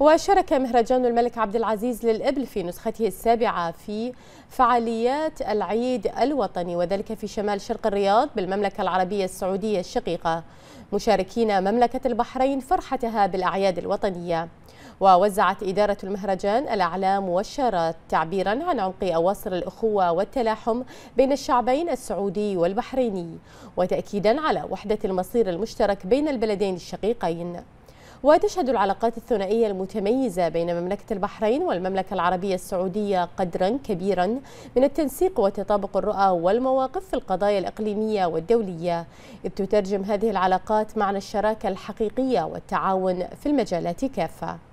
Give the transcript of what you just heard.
وشارك مهرجان الملك عبد العزيز للإبل في نسخته السابعة في فعاليات العيد الوطني وذلك في شمال شرق الرياض بالمملكة العربية السعودية الشقيقة مشاركين مملكة البحرين فرحتها بالأعياد الوطنية ووزعت إدارة المهرجان الأعلام والشارات تعبيرا عن عمق أواصر الأخوة والتلاحم بين الشعبين السعودي والبحريني وتأكيدا على وحدة المصير المشترك بين البلدين الشقيقين وتشهد العلاقات الثنائية المتميزة بين مملكة البحرين والمملكة العربية السعودية قدرا كبيرا من التنسيق وتطابق الرؤى والمواقف في القضايا الإقليمية والدولية إذ تترجم هذه العلاقات معنى الشراكة الحقيقية والتعاون في المجالات كافة